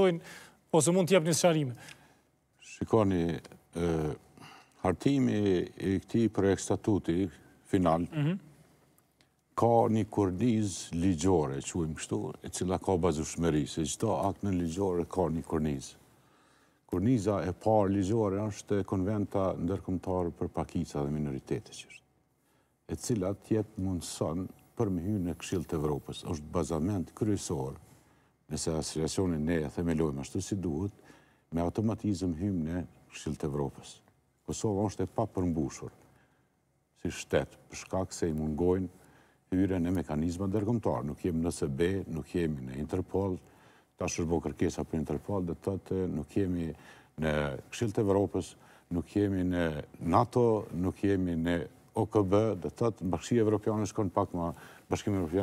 ose mund të jepë një sharime? Shikoni, hartimi i këti projekt statuti final, mhm. ka një kurniz ligjore, që ujmë kështu, e cila ka bazushmeri, se gjitha akt në ligjore ka një kurniz. Kurniza e parë ligjore është konventa ndërkëmtarë për pakica dhe minoritetet është. e cila tjetë mundëson për me hynë në këshilë të Evropës, është bazament kryesorë nëse asociacionin ne e themelojmë ashtu si duhet, me automatizëm hymë në këshilë të Evropës. Kosovë është e pa përmbushur si shtetë përshkak se i mungojnë hyre në mekanizma dërgëmtarë. Nuk jemi në SEB, nuk jemi në Interpol, ta shërbo kërkesa për Interpol, dhe të të nuk jemi në këshilë të Evropës, nuk jemi në NATO, nuk jemi në OKB, dhe të të bashkimi Evropianë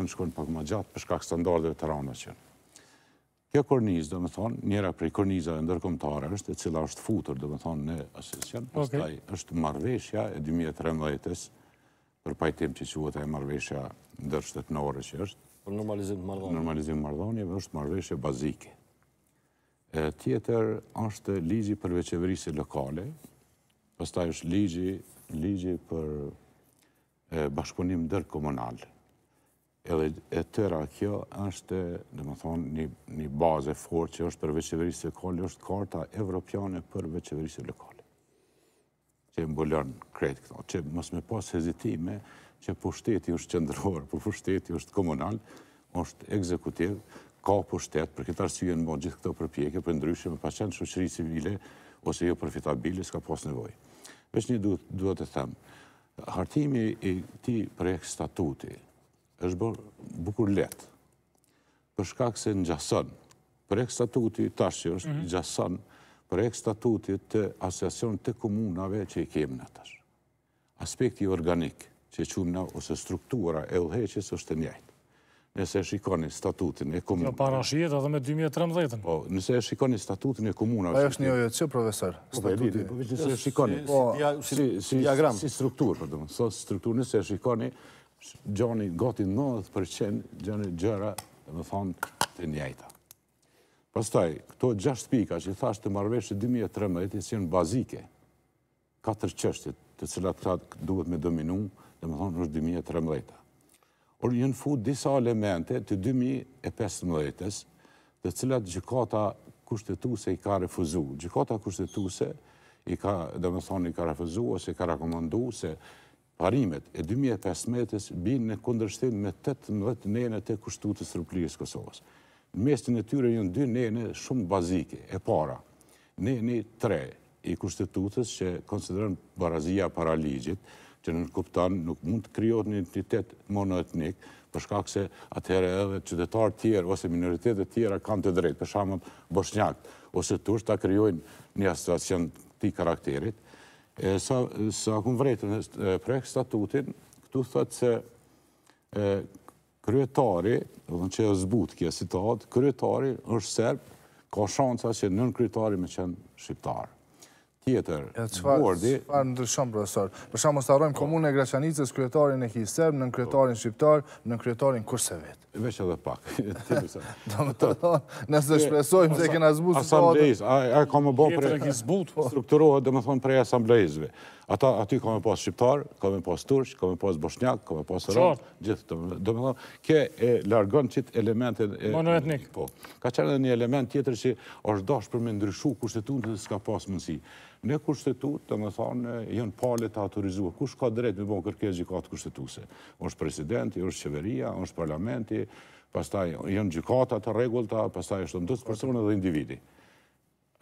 shkonë pak ma gjatë përshkak standardeve të rana qënë. Kjo kornizë, dhe më thonë, njëra prej korniza e ndërkomtare është, e cila është futur, dhe më thonë, në asesjan, pastaj është marveshja e 2013-ës, për pajtim që që uatë e marveshja ndër shtetënore që është, për normalizim të mardhonjeve, normalizim të është marveshje bazike. Tjetër është ligji për veqeverisi lokale, pastaj është ligji për bashkëpunim ndërkomunalë, edhe e tëra kjo është, dhe më thonë, një bazë e forë që është për veqeverisë e është karta evropiane për veqeverisë e lokale. Që e mbulon kretë këto, që mësë me pasë hezitime, që për shteti është qëndëror, për po për shteti është komunal, është ekzekutiv, ka për shtetë, për këtë arsye në gjithë këto përpjekë, për ndryshë me pasë qenë shëqëri civile, ose jo përfitabile, s'ka pas nevoj. Vesh një duhet të themë, hartimi i ti projekt statuti, është bërë bukur let, përshka këse në gjasën, për ek statuti të është në gjasën, për ek statuti të asesion të komunave që i kemë në tashë. Aspekti organik që i qunë në ose struktura e uheqës është të njajtë. Nëse shikoni statutin e komunave... Në para shijet edhe me 2013-ën. Nëse shikoni statutin e komunave... Nëse e shikoni statutin e komunave... Po, nëse e Nëse shikoni statutin e komunave... Si strukturë, nëse e shikoni gjoni goti 90% gjoni gjëra dhe më thonë të njajta. Pastaj, këto 6 pika që i thashtë të marveshë 2013 si në bazike, 4 qështjet të cilat këta duhet me dominu dhe më thonë është 2013-a. Por një fut disa elemente të 2015 të dhe cilat gjikota kushtetuse i ka refuzu. Gjikota kushtetuse i ka, dhe më thonë, i ka refuzu ose i ka rekomendu se parimet e 2015-ës binë në kundrështin me 18 nene të kushtutës të rëpliës Kosovës. Mestin e tyre njën dy nene shumë bazike, e para. neni tre i kushtetutës që konsideren barazia para ligjit, që në nënkuptan nuk mund të kryot një entitet monoetnik, përshka këse atëhere edhe qytetarë tjerë ose minoritetet tjera kanë të drejtë, përshamë bëshnjakët ose të ta kryojnë një asetacion të i karakterit, Sa akum vretën projekt statutin, këtu thëtë se kryetari, dhe në që e zbut kje citat, kryetari është serb, ka shansa që nën kryetari me qenë shqiptarë tjetër. Qëfar ndryshon, profesor? Për shumë, së arrojmë komune e Graçanicës, kryetarin e Kisërbë, nën kryetarin Shqiptar, nën kryetarin kurse vetë. Vesh edhe pak. dhe shpresojmë se këna zbutë... Asambleis, a ka më bo prej... Kjetër e po. Strukturohet, dhe më thonë, prej Ata, aty ka me pas Shqiptar, ka me pas Turq, ka me pas Boshnjak, ka me pas Rënë, gjithë të më thonë. Kje e largën qitë elementet... Monoetnik. Po, ka qenë dhe një element tjetër që është dashë për me ndryshu kushtetun dhe s'ka pas mënësi. Në kushtetut, të më thonë, jënë palet të autorizua. Kush ka drejt me bënë kërkes gjikatë kushtetuse? është presidenti, është qeveria, është parlamenti, pastaj jënë gjikatat të regullta, pastaj është në dësë personë dhe individi.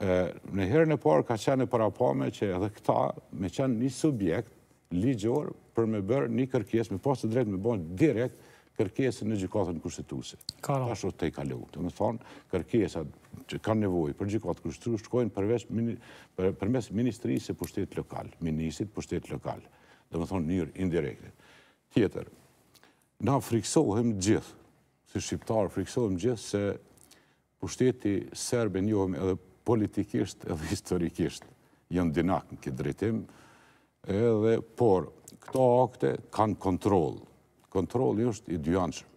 Në herë në parë ka qenë e parapame që edhe këta me qenë një subjekt ligjor për me bërë një kërkes, me pasë të drejt me bënë direkt kërkesën në gjikatën kushtetuse. Ka shë të i kalu. Të më thonë, kërkesat që kanë nevoj për gjikatë kushtetuse, shkojnë përmes ministrisë e pushtet lokal, ministit pushtet lokal. Dhe më thonë njërë indirekte. Tjetër, na friksohem gjithë, si shqiptarë friksohem gjithë se pushteti sërbe njohem edhe politikisht edhe historikisht jënë dinak në këtë drejtim, edhe, por, këto akte kanë kontrolë, kontroli është i dyanshëm.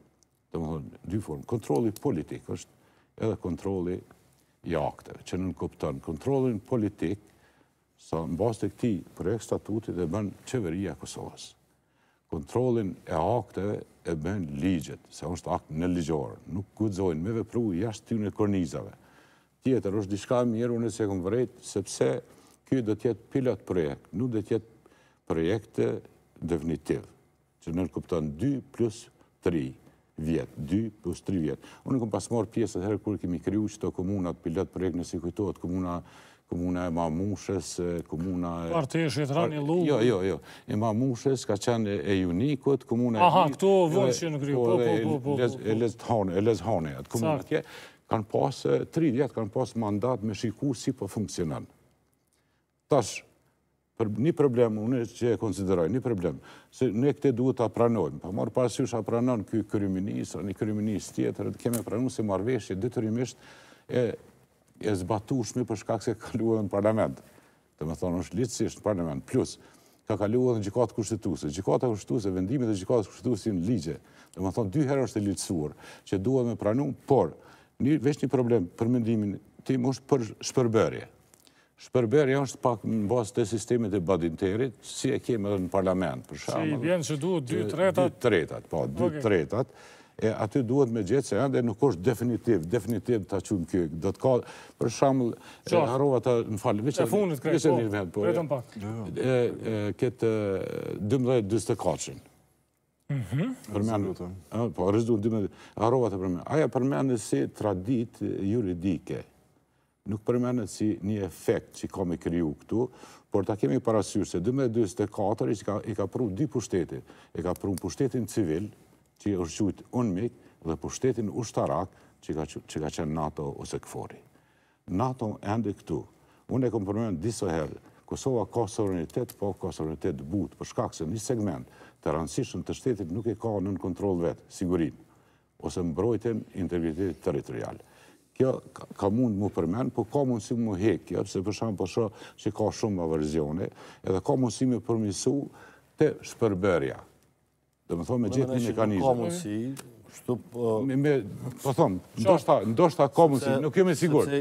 të më thonë, dy formë. Kontroli politik është edhe kontroli i akteve, që nën kuptonë. Kontrolin politik, sa në basë të këti projekt statutit, e bënë qeveria Kosovës. Kontrolin e akteve e bënë ligjet, se është akt në ligjorën. Nuk kudzojnë me vepru jashtë ty në kornizave. Tjetër është diska mirë, unë e se këmë vrejtë, sepse kjo do tjetë pilot projekt, nuk do tjetë projekte definitivë që nërë kupton 2 plus 3 vjetë, 2 plus 3 vjetë. Unë këmë pas marë pjesët herë kërë kemi kryu që të komunat pilot projekt në si kujtojtë, komuna komuna e mamushës, komuna... Partesh, Jetrani, Lugë... Jo, jo, jo, e mamushës, ka qenë e unikot, komuna... Aha, këto vëllë që në kryu, po, po, po, po... E po, po, lezë hane, po, e hane, atë komuna të kje, kanë pasë, tri vjetë, kanë pasë mandat me shiku si po funksionan. Tash, Një problem, unë që e konsideroj, një problem, se ne këte duhet po të apranojmë, pa marë pasi apranon këj kërëminis, o një kërëminis tjetër, keme pranu se marveshje, dhe e zbatushme për shkak se kaluën në parlament. Të me thonë, është litsisht në parlament. Plus, ka kaluën në gjikatë kushtetuse, gjikatë kushtetuse, vendimit e gjikatë kushtetuse në ligje. të me thonë, dy herë është e litsuar, që duhet me pranu, por, veç një problem për mendimin tim, është për shpërbërje. Shpërberja është pak në basë të sistemit e badinterit, si e kemë edhe në parlament, për shumë. Si i bjenë që duhet dy tretat? Dy tretat, po, dy tretat. E aty duhet me gjithë, se ande nuk është definitiv, definitiv të qumë kjo. Do të ka, për shumë, harova të në falë. E funit krejtë, po, po vetëm pak. Jo, jo. Këtë 12-24-in. Mhm. Përmenë, po, rëzdu 12 24 E Harova të përmenë. Aja përmenë si tradit juridike. Mhm nuk përmenet si një efekt që kam me kryu këtu, por ta kemi parasysh se 2024 i ka pru di pushtetit. I ka pru pushtetin civil, që është qëjtë unëmik, dhe pushtetin ushtarak, që ka qenë NATO ose këfori. NATO endë këtu. Unë e kom përmenet diso herë, Kosova ka sovranitet, po ka sovranitet but, shkak se një segment të rëndësishën të shtetit nuk e ka nën kontrol vetë, sigurin, ose mbrojten integritetit territorialë kjo ka mund më përmen, po ka mund si mu hekja, se përsham përsham po që ka shumë averzione, edhe ka mund si më përmisu të shpërberja. Dhe më thonë me gjithë një mekanizme. Ka mund si... Po, po thomë, ndoshta ka mund si, nuk jemi sigur.